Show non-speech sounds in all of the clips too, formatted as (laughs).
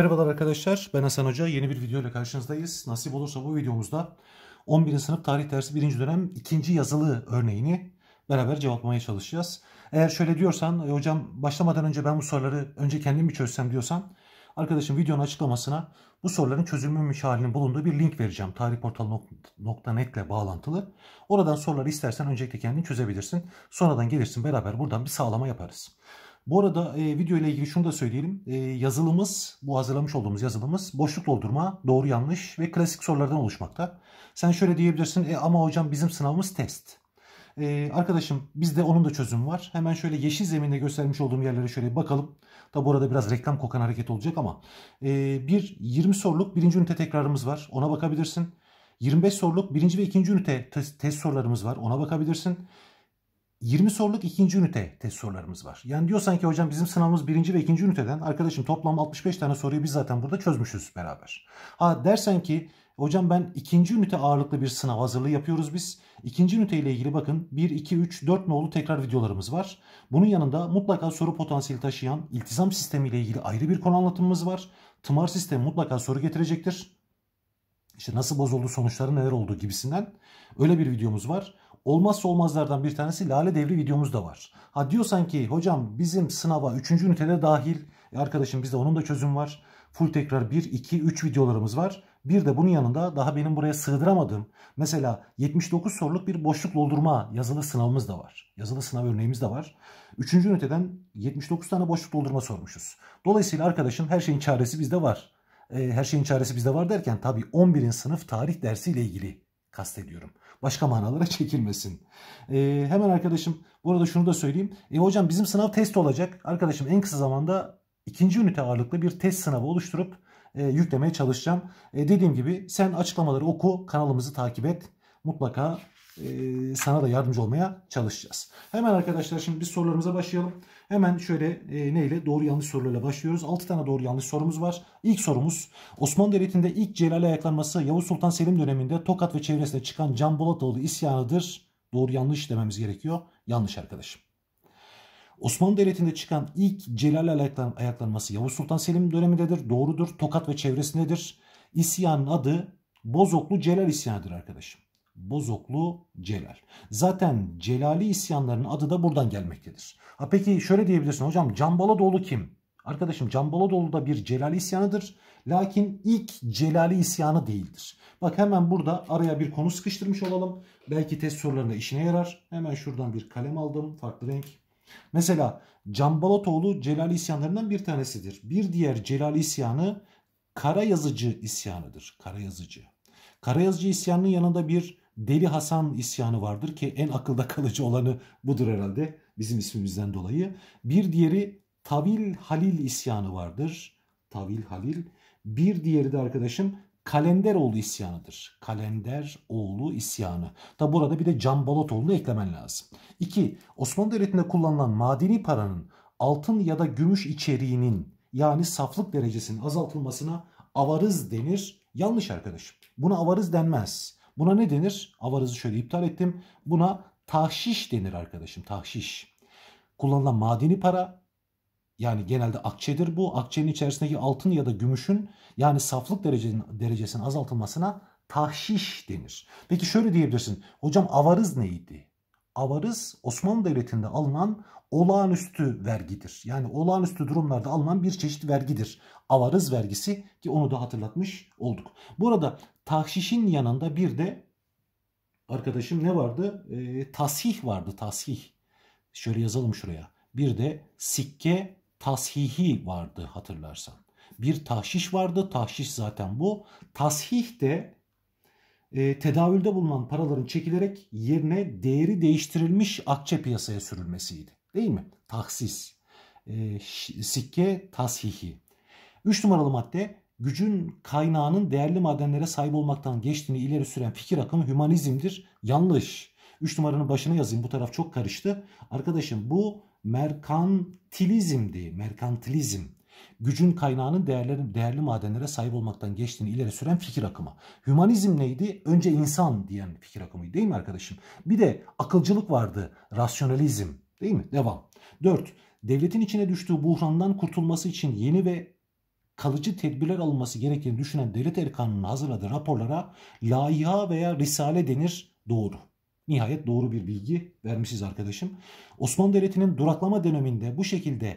Merhabalar arkadaşlar ben Hasan Hoca yeni bir video ile karşınızdayız. Nasip olursa bu videomuzda 11. sınıf tarih dersi 1. dönem 2. yazılı örneğini beraber cevaplamaya çalışacağız. Eğer şöyle diyorsan e, hocam başlamadan önce ben bu soruları önce kendim mi çözsem diyorsan arkadaşım videonun açıklamasına bu soruların çözülmemiş halinin bulunduğu bir link vereceğim. Tarihportal.net ile bağlantılı. Oradan soruları istersen öncelikle kendin çözebilirsin. Sonradan gelirsin beraber buradan bir sağlama yaparız. Bu arada e, video ile ilgili şunu da söyleyelim. E, yazılımız, bu hazırlamış olduğumuz yazılımız boşluk doldurma, doğru yanlış ve klasik sorulardan oluşmakta. Sen şöyle diyebilirsin e, ama hocam bizim sınavımız test. E, arkadaşım bizde onun da çözüm var. Hemen şöyle yeşil zeminde göstermiş olduğum yerlere şöyle bakalım. Tabi orada biraz reklam kokan hareket olacak ama. E, bir 20 soruluk birinci ünite tekrarımız var. Ona bakabilirsin. 25 soruluk birinci ve ikinci ünite test sorularımız var. Ona bakabilirsin. 20 soruluk ikinci ünite test sorularımız var. Yani diyorsan ki hocam bizim sınavımız birinci ve ikinci üniteden arkadaşım toplam 65 tane soruyu biz zaten burada çözmüşüz beraber. Ha dersen ki hocam ben ikinci ünite ağırlıklı bir sınav hazırlığı yapıyoruz biz. İkinci ünite ile ilgili bakın 1, 2, 3, 4 nolu tekrar videolarımız var. Bunun yanında mutlaka soru potansiyeli taşıyan iltizam sistemi ile ilgili ayrı bir konu anlatımımız var. Tımar sistemi mutlaka soru getirecektir. İşte nasıl bozuldu sonuçları neler oldu gibisinden öyle bir videomuz var olmazsa olmazlardan bir tanesi Lale Devri videomuz da var. Ha diyorsan ki hocam bizim sınava 3. ünitede dahil e arkadaşım bizde onun da çözüm var. Full tekrar 1, 2, 3 videolarımız var. Bir de bunun yanında daha benim buraya sığdıramadığım mesela 79 soruluk bir boşluk doldurma yazılı sınavımız da var. Yazılı sınav örneğimiz de var. Üçüncü üniteden 79 tane boşluk doldurma sormuşuz. Dolayısıyla arkadaşım her şeyin çaresi bizde var. E, her şeyin çaresi bizde var derken tabii 11'in sınıf tarih dersi ile ilgili kastediyorum. Başka manalara (laughs) çekilmesin. Ee, hemen arkadaşım burada şunu da söyleyeyim. E hocam bizim sınav test olacak. Arkadaşım en kısa zamanda ikinci ünite ağırlıklı bir test sınavı oluşturup e, yüklemeye çalışacağım. E, dediğim gibi sen açıklamaları oku, kanalımızı takip et. Mutlaka sana da yardımcı olmaya çalışacağız. Hemen arkadaşlar şimdi biz sorularımıza başlayalım. Hemen şöyle e, neyle doğru yanlış sorularla başlıyoruz. 6 tane doğru yanlış sorumuz var. İlk sorumuz Osmanlı Devleti'nde ilk Celal'e ayaklanması Yavuz Sultan Selim döneminde Tokat ve çevresinde çıkan Can Bolatoğlu isyanıdır. Doğru yanlış dememiz gerekiyor. Yanlış arkadaşım. Osmanlı Devleti'nde çıkan ilk Celal'e ayaklanması Yavuz Sultan Selim dönemindedir. Doğrudur. Tokat ve çevresindedir. İsyanın adı Bozoklu Celal isyanıdır arkadaşım. Bozoklu Celal. Zaten Celali isyanlarının adı da buradan gelmektedir. Ha peki şöyle diyebilirsin hocam Cambaladoğlu kim? Arkadaşım Cambaladoğlu da bir Celali isyanıdır. Lakin ilk Celali isyanı değildir. Bak hemen burada araya bir konu sıkıştırmış olalım. Belki test sorularına işine yarar. Hemen şuradan bir kalem aldım. Farklı renk. Mesela Cambalatoğlu Celali isyanlarından bir tanesidir. Bir diğer Celali isyanı Kara Yazıcı isyanıdır. Kara Yazıcı. Kara Yazıcı isyanının yanında bir Deli Hasan isyanı vardır ki en akılda kalıcı olanı budur herhalde bizim ismimizden dolayı. Bir diğeri Tavil Halil isyanı vardır. Tavil Halil. Bir diğeri de arkadaşım Kalenderoğlu isyanıdır. Kalenderoğlu isyanı. Tabi burada bir de Can Balotoğlu'nu eklemen lazım. 2. Osmanlı Devleti'nde kullanılan madeni paranın altın ya da gümüş içeriğinin yani saflık derecesinin azaltılmasına avarız denir. Yanlış arkadaşım. Buna avarız denmez. Buna ne denir? Avarızı şöyle iptal ettim. Buna tahşiş denir arkadaşım. Tahşiş. Kullanılan madeni para yani genelde akçedir bu. Akçenin içerisindeki altın ya da gümüşün yani saflık derecenin, derecesinin azaltılmasına tahşiş denir. Peki şöyle diyebilirsin. Hocam avarız neydi? avarız Osmanlı Devleti'nde alınan olağanüstü vergidir. Yani olağanüstü durumlarda alınan bir çeşit vergidir. Avarız vergisi ki onu da hatırlatmış olduk. Burada tahşişin yanında bir de arkadaşım ne vardı? E, tasih vardı tasih. Şöyle yazalım şuraya. Bir de sikke tashihi vardı hatırlarsan. Bir tahşiş vardı. Tahşiş zaten bu. Tasih de e, tedavülde bulunan paraların çekilerek yerine değeri değiştirilmiş akçe piyasaya sürülmesiydi. Değil mi? Taksis, e, sikke tashihi. 3 numaralı madde gücün kaynağının değerli madenlere sahip olmaktan geçtiğini ileri süren fikir akımı hümanizmdir. Yanlış. 3 numaranın başına yazayım bu taraf çok karıştı. Arkadaşım bu merkantilizmdi. Merkantilizm gücün kaynağının değerlerin, değerli madenlere sahip olmaktan geçtiğini ileri süren fikir akımı. Hümanizm neydi? Önce insan diyen fikir akımı değil mi arkadaşım? Bir de akılcılık vardı. Rasyonalizm değil mi? Devam. 4. Devletin içine düştüğü buhrandan kurtulması için yeni ve kalıcı tedbirler alınması gerektiğini düşünen devlet erkanının hazırladığı raporlara laiha veya risale denir doğru. Nihayet doğru bir bilgi vermişiz arkadaşım. Osmanlı Devleti'nin duraklama döneminde bu şekilde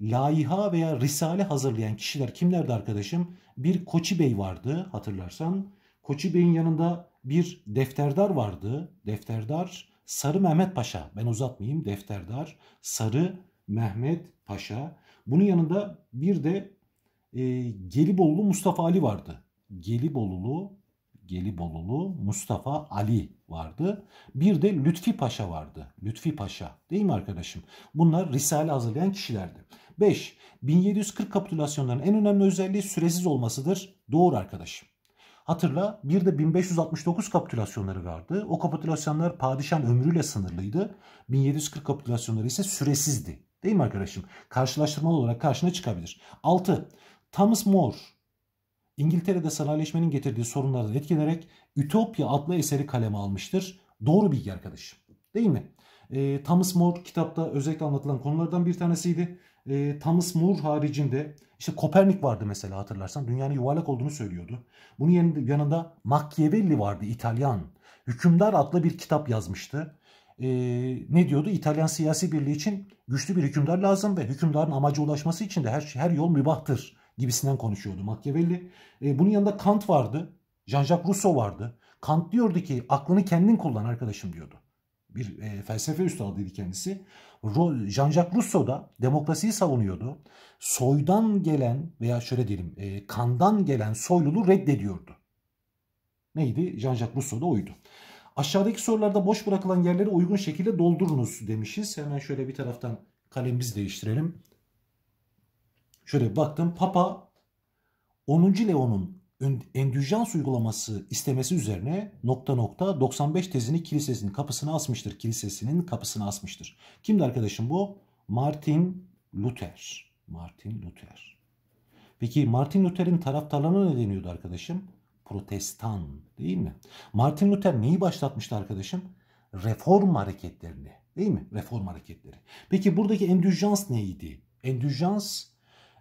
laiha veya risale hazırlayan kişiler kimlerdi arkadaşım? Bir Koçi Bey vardı hatırlarsan. Koçi Bey'in yanında bir defterdar vardı. Defterdar Sarı Mehmet Paşa. Ben uzatmayayım. Defterdar Sarı Mehmet Paşa. Bunun yanında bir de e, Gelibolulu Mustafa Ali vardı. Gelibolulu Gelibolulu Mustafa Ali vardı. Bir de Lütfi Paşa vardı. Lütfi Paşa değil mi arkadaşım? Bunlar Risale hazırlayan kişilerdi. 5. 1740 kapitülasyonların en önemli özelliği süresiz olmasıdır. Doğru arkadaşım. Hatırla bir de 1569 kapitülasyonları vardı. O kapitülasyonlar padişahın ömrüyle sınırlıydı. 1740 kapitülasyonları ise süresizdi. Değil mi arkadaşım? Karşılaştırmalı olarak karşına çıkabilir. 6. Thomas More İngiltere'de sanayileşmenin getirdiği sorunlardan etkilenerek Ütopya adlı eseri kaleme almıştır. Doğru bilgi arkadaşım. Değil mi? E, Thomas More kitapta özellikle anlatılan konulardan bir tanesiydi. E, Thomas More haricinde işte Kopernik vardı mesela hatırlarsan. Dünyanın yuvarlak olduğunu söylüyordu. Bunun yanında Machiavelli vardı İtalyan. Hükümdar adlı bir kitap yazmıştı. E, ne diyordu? İtalyan siyasi birliği için güçlü bir hükümdar lazım ve hükümdarın amaca ulaşması için de her, şey, her yol mübahtır gibisinden konuşuyordu Machiavelli. E, bunun yanında Kant vardı. Jean-Jacques Rousseau vardı. Kant diyordu ki aklını kendin kullan arkadaşım diyordu. Bir e, felsefe üstadıydı kendisi. Jean-Jacques Rousseau da demokrasiyi savunuyordu. Soydan gelen veya şöyle diyelim e, kandan gelen soyluluğu reddediyordu. Neydi? Jean-Jacques Rousseau da oydu. Aşağıdaki sorularda boş bırakılan yerleri uygun şekilde doldurunuz demişiz. Hemen şöyle bir taraftan kalemimizi değiştirelim. Şöyle baktım Papa 10. Leon'un endüjans uygulaması istemesi üzerine nokta nokta 95 tezini kilisesinin kapısına asmıştır. Kilisesinin kapısına asmıştır. Kimdi arkadaşım bu? Martin Luther. Martin Luther. Peki Martin Luther'in taraftarlarına ne deniyordu arkadaşım? Protestan değil mi? Martin Luther neyi başlatmıştı arkadaşım? Reform hareketlerini değil mi? Reform hareketleri. Peki buradaki endüjans neydi? Endüjans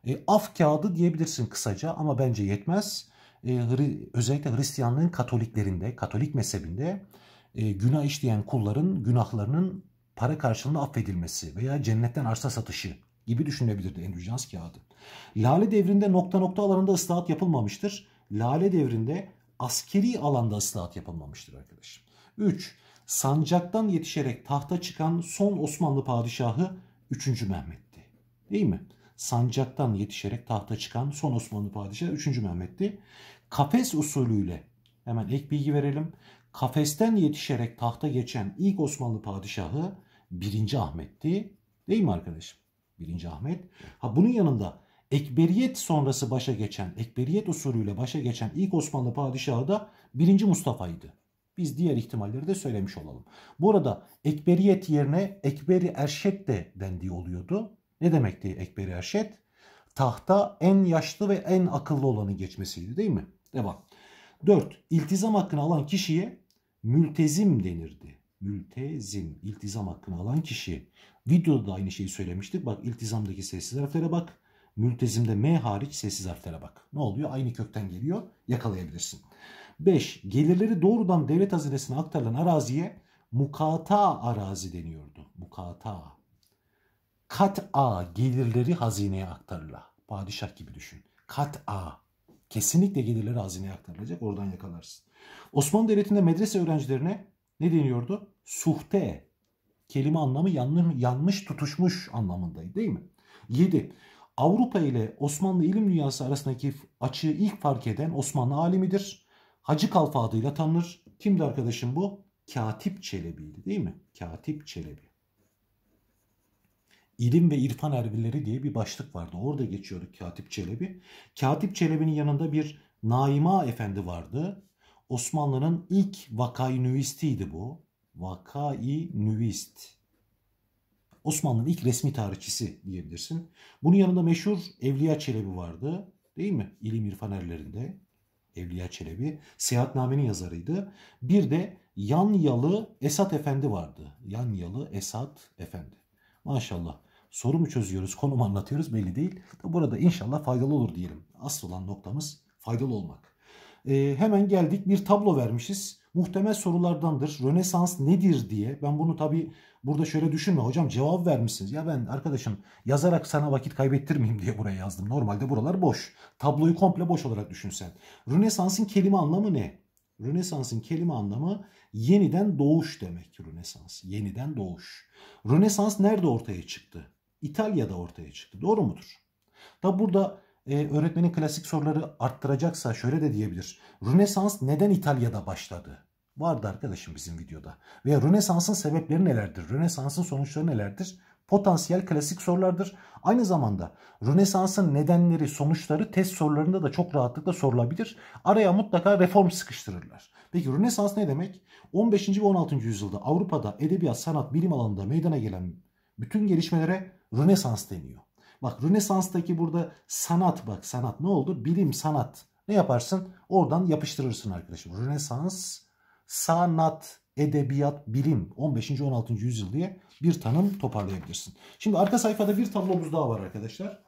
e, af kağıdı diyebilirsin kısaca ama bence yetmez. E, özellikle Hristiyanlığın Katoliklerinde, Katolik mezhebinde e, günah işleyen kulların günahlarının para karşılığında affedilmesi veya cennetten arsa satışı gibi düşünebilirdi endüjans kağıdı. Lale devrinde nokta nokta alanında ıslahat yapılmamıştır. Lale devrinde askeri alanda ıslahat yapılmamıştır arkadaşım. 3. Sancaktan yetişerek tahta çıkan son Osmanlı padişahı 3. Mehmet'ti. Değil mi? sancaktan yetişerek tahta çıkan son Osmanlı padişahı 3. Mehmet'ti. Kafes usulüyle hemen ek bilgi verelim. Kafesten yetişerek tahta geçen ilk Osmanlı padişahı 1. Ahmet'ti. Değil mi arkadaşım? 1. Ahmet. Ha bunun yanında Ekberiyet sonrası başa geçen, Ekberiyet usulüyle başa geçen ilk Osmanlı padişahı da 1. Mustafa'ydı. Biz diğer ihtimalleri de söylemiş olalım. Bu arada Ekberiyet yerine Ekberi Erşet de dendiği oluyordu. Ne demekti Ekberi Erşet? Tahta en yaşlı ve en akıllı olanı geçmesiydi değil mi? Devam. 4. İltizam hakkını alan kişiye mültezim denirdi. Mültezim, iltizam hakkını alan kişi. Videoda da aynı şeyi söylemiştik. Bak iltizamdaki sessiz harflere bak. Mültezimde M hariç sessiz harflere bak. Ne oluyor? Aynı kökten geliyor. Yakalayabilirsin. 5. Gelirleri doğrudan devlet hazinesine aktarılan araziye mukata arazi deniyordu. Mukata Kat A gelirleri hazineye aktarırlar. Padişah gibi düşün. Kat A. Kesinlikle gelirleri hazineye aktarılacak. Oradan yakalarsın. Osmanlı Devleti'nde medrese öğrencilerine ne deniyordu? Suhte. Kelime anlamı yanlış, yanlış tutuşmuş anlamındaydı değil mi? 7. Avrupa ile Osmanlı ilim dünyası arasındaki açığı ilk fark eden Osmanlı alimidir. Hacı Kalfa adıyla tanınır. Kimdi arkadaşım bu? Katip Çelebi'ydi değil mi? Katip Çelebi. İlim ve İrfan Erbilleri diye bir başlık vardı. Orada geçiyordu Katip Çelebi. Katip Çelebi'nin yanında bir Naima Efendi vardı. Osmanlı'nın ilk vakai nüvistiydi bu. Vakai nüvist. Osmanlı'nın ilk resmi tarihçisi diyebilirsin. Bunun yanında meşhur Evliya Çelebi vardı. Değil mi? İlim İrfan Erlerinde. Evliya Çelebi. Seyahatnamenin yazarıydı. Bir de Yanyalı Esat Efendi vardı. Yanyalı Esat Efendi. Maşallah soru mu çözüyoruz, konu mu anlatıyoruz belli değil. Burada inşallah faydalı olur diyelim. Asıl olan noktamız faydalı olmak. Ee, hemen geldik bir tablo vermişiz. Muhtemel sorulardandır. Rönesans nedir diye. Ben bunu tabi burada şöyle düşünme. Hocam cevap vermişsiniz. Ya ben arkadaşım yazarak sana vakit kaybettirmeyeyim diye buraya yazdım. Normalde buralar boş. Tabloyu komple boş olarak düşünsen. Rönesans'ın kelime anlamı ne? Rönesans'ın kelime anlamı yeniden doğuş demek Rönesans. Yeniden doğuş. Rönesans nerede ortaya çıktı? İtalya'da ortaya çıktı. Doğru mudur? Da burada e, öğretmenin klasik soruları arttıracaksa şöyle de diyebilir. Rönesans neden İtalya'da başladı? Vardı arkadaşım bizim videoda. Veya Rönesans'ın sebepleri nelerdir? Rönesans'ın sonuçları nelerdir? Potansiyel klasik sorulardır. Aynı zamanda Rönesans'ın nedenleri, sonuçları test sorularında da çok rahatlıkla sorulabilir. Araya mutlaka reform sıkıştırırlar. Peki Rönesans ne demek? 15. ve 16. yüzyılda Avrupa'da edebiyat, sanat, bilim alanında meydana gelen bütün gelişmelere Rönesans deniyor. Bak Rönesans'taki burada sanat bak sanat ne oldu? Bilim sanat. Ne yaparsın? Oradan yapıştırırsın arkadaşım. Rönesans, sanat, edebiyat, bilim 15. 16. yüzyıl diye bir tanım toparlayabilirsin. Şimdi arka sayfada bir tablomuz daha var arkadaşlar.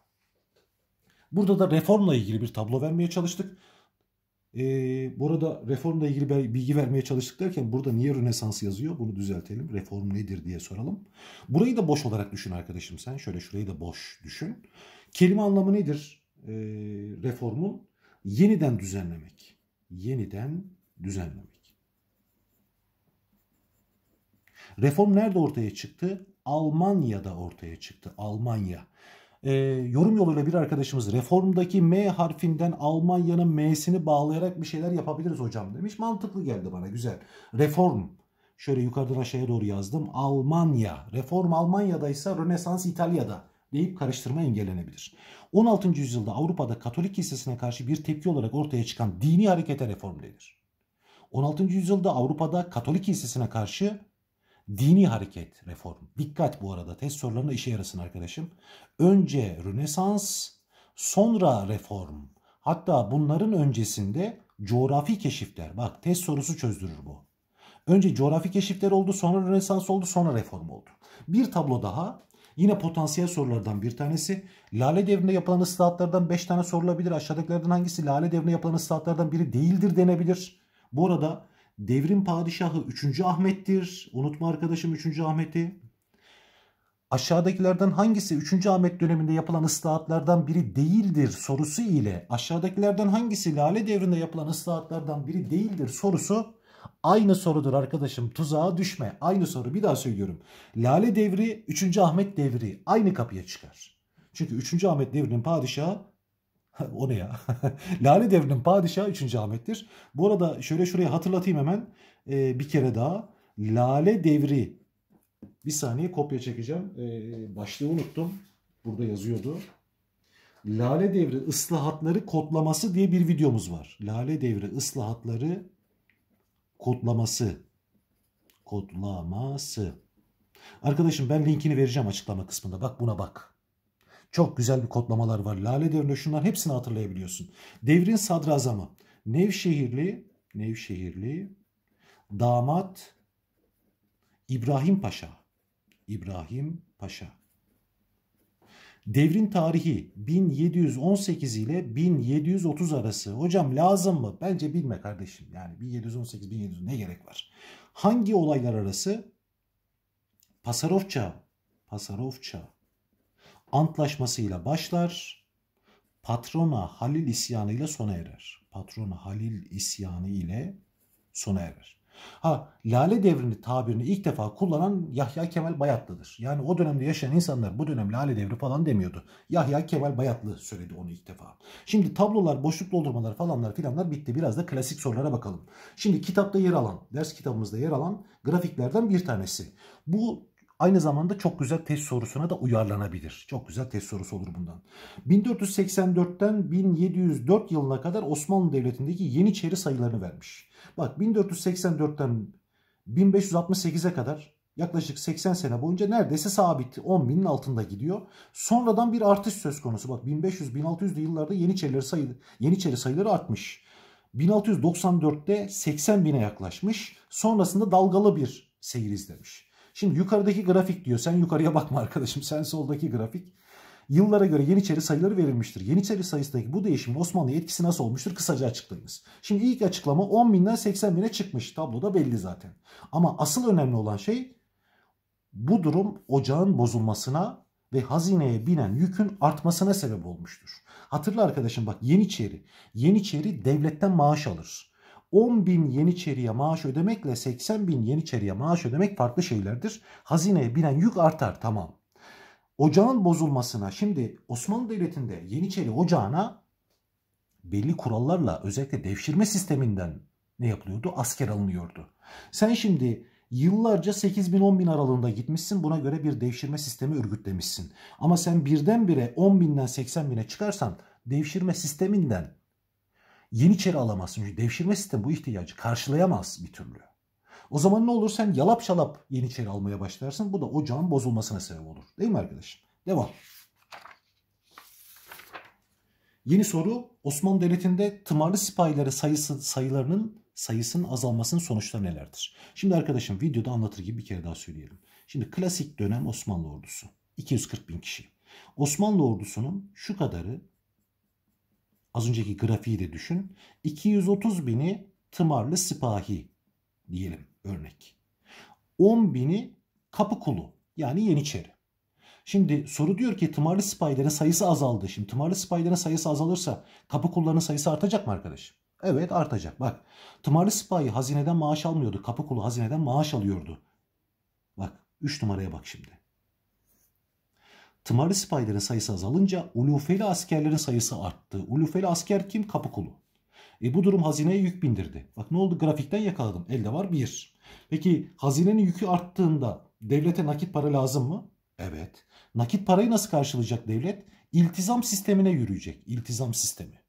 Burada da reformla ilgili bir tablo vermeye çalıştık e, arada reformla ilgili bilgi vermeye çalıştık derken burada niye Rönesans yazıyor? Bunu düzeltelim. Reform nedir diye soralım. Burayı da boş olarak düşün arkadaşım sen. Şöyle şurayı da boş düşün. Kelime anlamı nedir e, reformun? Yeniden düzenlemek. Yeniden düzenlemek. Reform nerede ortaya çıktı? Almanya'da ortaya çıktı. Almanya e, yorum yoluyla bir arkadaşımız reformdaki M harfinden Almanya'nın M'sini bağlayarak bir şeyler yapabiliriz hocam demiş. Mantıklı geldi bana güzel. Reform şöyle yukarıdan aşağıya doğru yazdım. Almanya. Reform Almanya'daysa Rönesans İtalya'da deyip karıştırma engellenebilir. 16. yüzyılda Avrupa'da Katolik kilisesine karşı bir tepki olarak ortaya çıkan dini harekete reform denir. 16. yüzyılda Avrupa'da Katolik kilisesine karşı Dini hareket reform. Dikkat bu arada test sorularına işe yarasın arkadaşım. Önce Rönesans, sonra reform. Hatta bunların öncesinde coğrafi keşifler. Bak test sorusu çözdürür bu. Önce coğrafi keşifler oldu, sonra Rönesans oldu, sonra reform oldu. Bir tablo daha. Yine potansiyel sorulardan bir tanesi. Lale devrinde yapılan ıslahatlardan 5 tane sorulabilir. Aşağıdakilerden hangisi Lale devrinde yapılan ıslahatlardan biri değildir denebilir. Bu arada Devrim padişahı 3. Ahmet'tir. Unutma arkadaşım 3. Ahmet'i. Aşağıdakilerden hangisi 3. Ahmet döneminde yapılan ıslahatlardan biri değildir sorusu ile aşağıdakilerden hangisi Lale devrinde yapılan ıslahatlardan biri değildir sorusu aynı sorudur arkadaşım. Tuzağa düşme. Aynı soru bir daha söylüyorum. Lale devri 3. Ahmet devri aynı kapıya çıkar. Çünkü 3. Ahmet devrinin padişahı o ne ya? (laughs) Lale Devri'nin padişahı 3. Ahmet'tir. Bu arada şöyle şuraya hatırlatayım hemen ee, bir kere daha. Lale Devri. Bir saniye kopya çekeceğim. Ee, başlığı unuttum. Burada yazıyordu. Lale Devri ıslahatları kodlaması diye bir videomuz var. Lale Devri ıslahatları kodlaması. Kodlaması. Arkadaşım ben linkini vereceğim açıklama kısmında. Bak buna bak. Çok güzel bir kodlamalar var. Lale Devri'nde şundan hepsini hatırlayabiliyorsun. Devrin sadrazamı Nevşehirli Nevşehirli damat İbrahim Paşa. İbrahim Paşa. Devrin tarihi 1718 ile 1730 arası. Hocam lazım mı? Bence bilme kardeşim. Yani 1718 1700 ne gerek var? Hangi olaylar arası? Pasarofça, Pasarofça antlaşmasıyla başlar. Patrona Halil isyanı ile sona erer. Patrona Halil isyanı ile sona erer. Ha lale devrini tabirini ilk defa kullanan Yahya Kemal Bayatlı'dır. Yani o dönemde yaşayan insanlar bu dönem lale devri falan demiyordu. Yahya Kemal Bayatlı söyledi onu ilk defa. Şimdi tablolar, boşluk doldurmalar falanlar filanlar bitti. Biraz da klasik sorulara bakalım. Şimdi kitapta yer alan, ders kitabımızda yer alan grafiklerden bir tanesi. Bu Aynı zamanda çok güzel test sorusuna da uyarlanabilir. Çok güzel test sorusu olur bundan. 1484'ten 1704 yılına kadar Osmanlı Devleti'ndeki Yeniçeri sayılarını vermiş. Bak 1484'ten 1568'e kadar yaklaşık 80 sene boyunca neredeyse sabit 10 binin altında gidiyor. Sonradan bir artış söz konusu. Bak 1500-1600'lü yıllarda Yeniçerileri sayı, Yeniçeri sayıları artmış. 1694'te 80 bine yaklaşmış. Sonrasında dalgalı bir seyir izlemiş. Şimdi yukarıdaki grafik diyor. Sen yukarıya bakma arkadaşım. Sen soldaki grafik. Yıllara göre Yeniçeri sayıları verilmiştir. Yeniçeri sayısındaki bu değişimin Osmanlı'ya etkisi nasıl olmuştur? Kısaca açıklayınız. Şimdi ilk açıklama 10 binden 80 bine çıkmış. Tabloda belli zaten. Ama asıl önemli olan şey bu durum ocağın bozulmasına ve hazineye binen yükün artmasına sebep olmuştur. Hatırla arkadaşım bak Yeniçeri. Yeniçeri devletten maaş alır. 10 bin Yeniçeri'ye maaş ödemekle 80 bin Yeniçeri'ye maaş ödemek farklı şeylerdir. Hazineye binen yük artar tamam. Ocağın bozulmasına şimdi Osmanlı Devleti'nde Yeniçeri ocağına belli kurallarla özellikle devşirme sisteminden ne yapılıyordu? Asker alınıyordu. Sen şimdi yıllarca 8 bin 10 bin aralığında gitmişsin buna göre bir devşirme sistemi örgütlemişsin. Ama sen birdenbire 10 binden 80 bine çıkarsan devşirme sisteminden Yeniçeri alamazsın. Çünkü devşirme sistemi bu ihtiyacı karşılayamaz bir türlü. O zaman ne olur sen yalap şalap Yeniçeri almaya başlarsın. Bu da ocağın bozulmasına sebep olur. Değil mi arkadaşım? Devam. Yeni soru Osmanlı Devleti'nde tımarlı sipahileri sayısı, sayılarının sayısının azalmasının sonuçları nelerdir? Şimdi arkadaşım videoda anlatır gibi bir kere daha söyleyelim. Şimdi klasik dönem Osmanlı ordusu. 240 bin kişi. Osmanlı ordusunun şu kadarı Az önceki grafiği de düşün. 230 bini tımarlı sipahi diyelim örnek. 10 bini kapı kulu yani yeniçeri. Şimdi soru diyor ki tımarlı sipahilerin sayısı azaldı. Şimdi tımarlı sipahilerin sayısı azalırsa kapı kullarının sayısı artacak mı arkadaş? Evet artacak. Bak tımarlı sipahi hazineden maaş almıyordu. Kapı kulu hazineden maaş alıyordu. Bak 3 numaraya bak şimdi. Tımarlı sipahilerin sayısı azalınca ulufeli askerlerin sayısı arttı. Ulufeli asker kim? Kapıkulu. E bu durum hazineye yük bindirdi. Bak ne oldu grafikten yakaladım. Elde var bir. Peki hazinenin yükü arttığında devlete nakit para lazım mı? Evet. Nakit parayı nasıl karşılayacak devlet? İltizam sistemine yürüyecek. İltizam sistemi.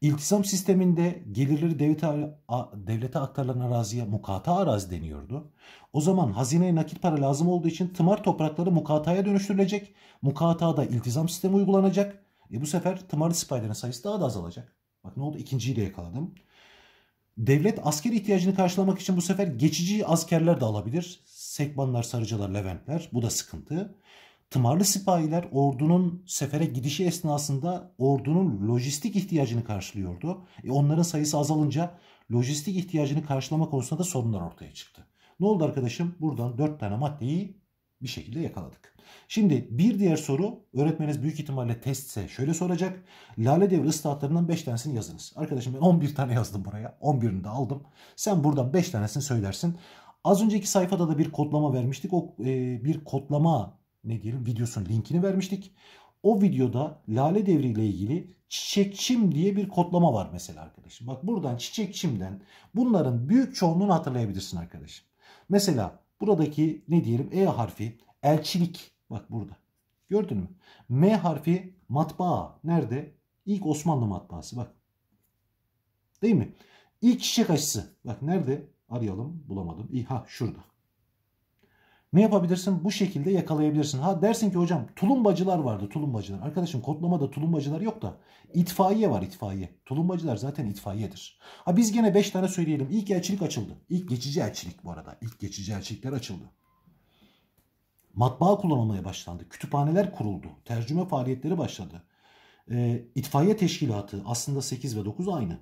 İltizam sisteminde gelirleri devlete, devlete aktarılan araziye mukata arazi deniyordu. O zaman hazineye nakit para lazım olduğu için tımar toprakları mukataya dönüştürülecek. Mukatada iltizam sistemi uygulanacak. E bu sefer tımarlı sipahilerin sayısı daha da azalacak. Bak ne oldu ikinciyi de yakaladım. Devlet asker ihtiyacını karşılamak için bu sefer geçici askerler de alabilir. Sekbanlar, sarıcılar, leventler. Bu da sıkıntı. Tımarlı sipahiler ordunun sefere gidişi esnasında ordunun lojistik ihtiyacını karşılıyordu. E onların sayısı azalınca lojistik ihtiyacını karşılama konusunda da sorunlar ortaya çıktı. Ne oldu arkadaşım? Buradan dört tane maddeyi bir şekilde yakaladık. Şimdi bir diğer soru öğretmeniniz büyük ihtimalle testse şöyle soracak. Lale devri ıslahatlarından 5 tanesini yazınız. Arkadaşım ben 11 tane yazdım buraya. 11'ini de aldım. Sen buradan 5 tanesini söylersin. Az önceki sayfada da bir kodlama vermiştik. O e, bir kodlama ne diyelim videosunun linkini vermiştik. O videoda Lale Devri ile ilgili çiçekçim diye bir kodlama var mesela arkadaşım. Bak buradan çiçekçimden bunların büyük çoğunluğunu hatırlayabilirsin arkadaşım. Mesela buradaki ne diyelim E harfi elçilik. Bak burada. Gördün mü? M harfi matbaa. Nerede? İlk Osmanlı matbaası bak. Değil mi? İlk çiçek açısı. Bak nerede? Arayalım bulamadım. İha şurada. Ne yapabilirsin? Bu şekilde yakalayabilirsin. Ha dersin ki hocam tulumbacılar vardı tulumbacılar. Arkadaşım kodlamada tulumbacılar yok da itfaiye var itfaiye. Tulumbacılar zaten itfaiyedir. Ha biz gene 5 tane söyleyelim. İlk elçilik açıldı. İlk geçici elçilik bu arada. İlk geçici elçilikler açıldı. Matbaa kullanılmaya başlandı. Kütüphaneler kuruldu. Tercüme faaliyetleri başladı. E, itfaiye teşkilatı aslında 8 ve 9 aynı.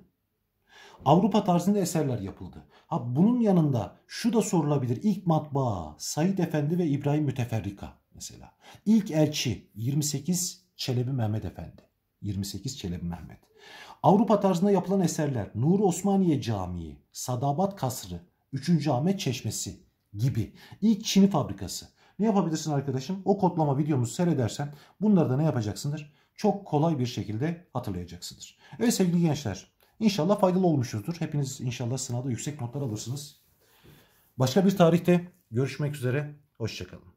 Avrupa tarzında eserler yapıldı. Ha bunun yanında şu da sorulabilir. İlk matbaa Said Efendi ve İbrahim Müteferrika mesela. İlk elçi 28 Çelebi Mehmet Efendi. 28 Çelebi Mehmet. Avrupa tarzında yapılan eserler Nuri Osmaniye Camii, Sadabat Kasrı, 3. Ahmet Çeşmesi gibi. İlk Çin'i fabrikası. Ne yapabilirsin arkadaşım? O kodlama videomuzu seyredersen bunları da ne yapacaksındır? Çok kolay bir şekilde hatırlayacaksındır. Evet sevgili gençler İnşallah faydalı olmuşuzdur. Hepiniz inşallah sınavda yüksek notlar alırsınız. Başka bir tarihte görüşmek üzere. Hoşçakalın.